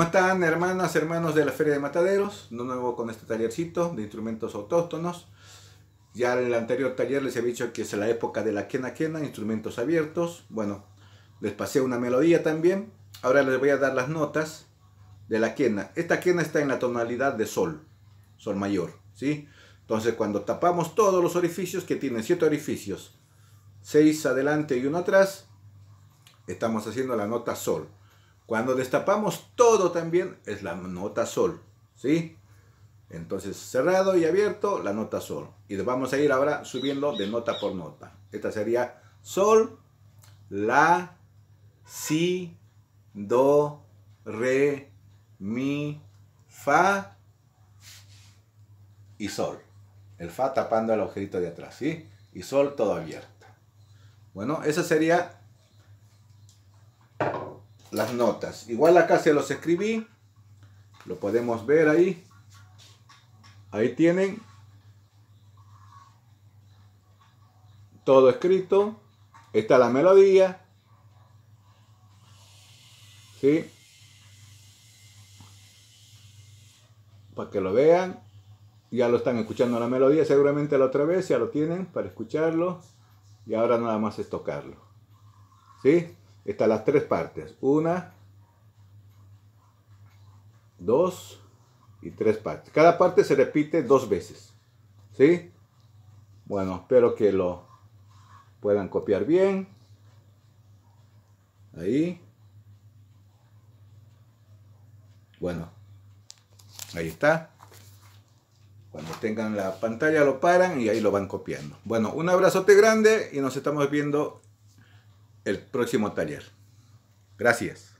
¿Cómo están hermanas, hermanos de la Feria de Mataderos? De nuevo con este tallercito de instrumentos autóctonos. Ya en el anterior taller les he dicho que es la época de la quena quena, instrumentos abiertos. Bueno, les pasé una melodía también. Ahora les voy a dar las notas de la quena. Esta quena está en la tonalidad de sol, sol mayor, ¿sí? Entonces cuando tapamos todos los orificios, que tienen siete orificios, seis adelante y uno atrás, estamos haciendo la nota sol. Cuando destapamos todo también es la nota sol, ¿sí? Entonces cerrado y abierto, la nota sol. Y vamos a ir ahora subiendo de nota por nota. Esta sería sol, la, si, do, re, mi, fa y sol. El fa tapando el agujerito de atrás, ¿sí? Y sol todo abierto. Bueno, esa sería las notas. Igual acá se los escribí. Lo podemos ver ahí. Ahí tienen. Todo escrito. Está la melodía. ¿Sí? Para que lo vean. Ya lo están escuchando la melodía. Seguramente la otra vez ya lo tienen para escucharlo. Y ahora nada más es tocarlo. ¿Sí? están las tres partes. Una, dos y tres partes. Cada parte se repite dos veces. ¿Sí? Bueno, espero que lo puedan copiar bien. Ahí. Bueno, ahí está. Cuando tengan la pantalla lo paran y ahí lo van copiando. Bueno, un abrazote grande y nos estamos viendo el próximo taller. Gracias.